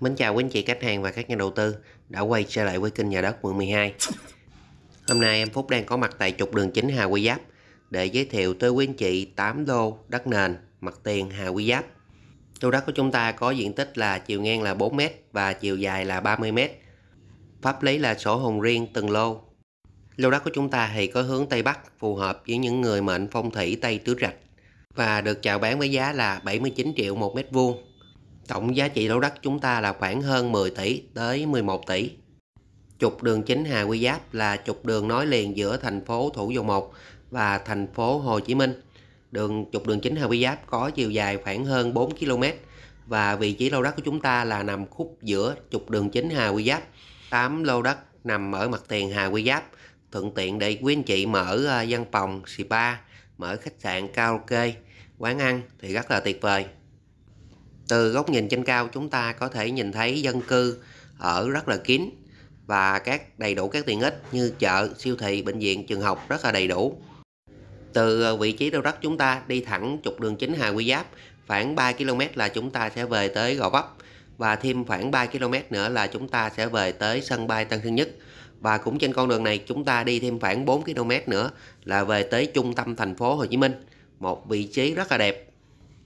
Mến chào quý anh chị khách hàng và các nhà đầu tư đã quay trở lại với kênh nhà đất quận 12. Hôm nay em Phúc đang có mặt tại trục đường chính Hà Quy Giáp để giới thiệu tới quý anh chị 8 lô đất nền mặt tiền Hà Quy Giáp. Lô đất của chúng ta có diện tích là chiều ngang là 4m và chiều dài là 30m. Pháp lý là sổ hồng riêng từng lô. Lô đất của chúng ta thì có hướng Tây Bắc phù hợp với những người mệnh phong thủy Tây Tứ Rạch và được chào bán với giá là 79 triệu một mét vuông Tổng giá trị lô đất chúng ta là khoảng hơn 10 tỷ tới 11 tỷ. Trục đường chính Hà Quy Giáp là trục đường nối liền giữa thành phố Thủ Dầu Một và thành phố Hồ Chí Minh. Đường trục đường chính Hà Quy Giáp có chiều dài khoảng hơn 4 km và vị trí lô đất của chúng ta là nằm khúc giữa trục đường chính Hà Quy Giáp. 8 lô đất nằm ở mặt tiền Hà Quy Giáp, thuận tiện để quý anh chị mở ờ, văn phòng, spa, mở khách sạn, karaoke, quán ăn thì rất là tuyệt vời từ góc nhìn trên cao chúng ta có thể nhìn thấy dân cư ở rất là kín và các đầy đủ các tiện ích như chợ, siêu thị, bệnh viện, trường học rất là đầy đủ. Từ ờ, vị trí đô đất chúng ta đi thẳng trục đường chính Hà Quy Giáp khoảng 3 km là chúng ta sẽ về tới Gò Vấp và thêm khoảng 3 km nữa là chúng ta sẽ về tới sân bay Tân Sơn Nhất và cũng trên con đường này chúng ta đi thêm khoảng 4 km nữa là về tới trung tâm thành phố Hồ Chí Minh một vị trí rất là đẹp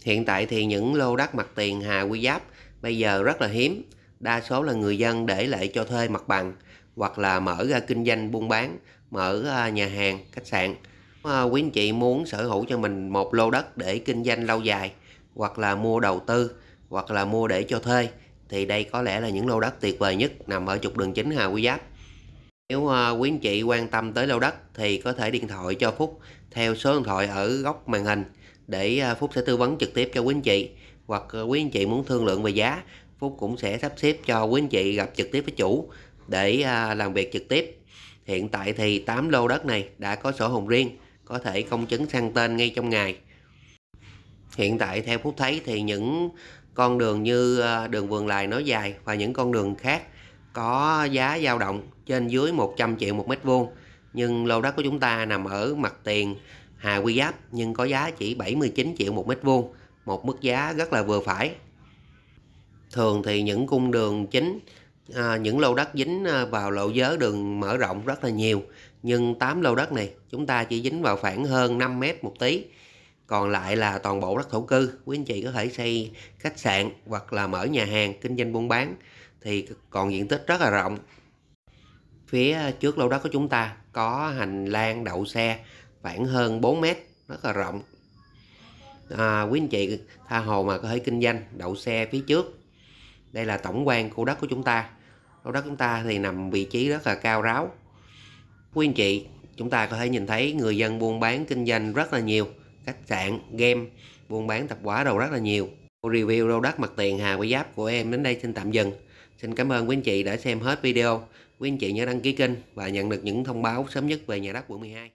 Hiện tại thì những lô đất mặt tiền Hà Quy Giáp bây giờ rất là hiếm, đa số là người dân để lại cho thuê mặt bằng hoặc là mở ra kinh doanh buôn bán, mở nhà hàng, khách sạn. À, quý anh chị muốn sở hữu cho mình một lô đất để kinh doanh lâu dài hoặc là mua đầu tư hoặc là mua để cho thuê thì đây có lẽ là những lô đất tuyệt vời nhất nằm ở trục đường chính Hà Quy Giáp. Nếu à, quý anh chị quan tâm tới lô đất thì có thể điện thoại cho Phúc theo số điện thoại ở góc màn hình để à, Phúc sẽ tư vấn trực tiếp cho quý anh chị hoặc à, quý anh chị muốn thương lượng về giá Phúc cũng sẽ sắp xếp cho quý anh chị gặp trực tiếp với chủ để à, làm việc trực tiếp hiện tại thì 8 lô đất này đã có sổ hồng riêng có thể công chứng sang tên ngay trong ngày hiện tại theo Phúc thấy thì những con đường như đường vườn lài nói dài và những con đường khác có giá dao động trên dưới 100 triệu một mét vuông nhưng lô đất của chúng ta nằm ở mặt tiền hà quy giáp nhưng có giá chỉ 79 triệu một mét vuông, một mức giá rất là vừa phải. Thường thì những cung đường chính, à, những lô đất dính à, vào lộ giới đường mở rộng rất là nhiều, nhưng 8 lô đất này chúng ta chỉ dính vào khoảng hơn 5 mét một tí. Còn lại là toàn bộ đất thổ cư, quý anh chị có thể xây khách sạn hoặc là mở nhà hàng, kinh doanh buôn bán thì còn diện tích rất là rộng. Phía trước lô đất của chúng ta có hành lang đậu xe khoảng hơn 4 mét rất là rộng à, quý anh chị tha hồ mà có thể kinh doanh đậu xe phía trước đây là tổng quan khu đất của chúng ta khu đất chúng ta thì nằm vị trí rất là cao ráo quý anh chị chúng ta có thể nhìn thấy người dân buôn bán kinh doanh rất là nhiều khách sạn game buôn bán tạp hóa đồ rất là nhiều review lô đất mặt tiền Hà Quế Giáp của em đến đây xin tạm dừng xin cảm ơn quý anh chị đã xem hết video quý anh chị nhớ đăng ký kênh và nhận được những thông báo sớm nhất về nhà đất quận 12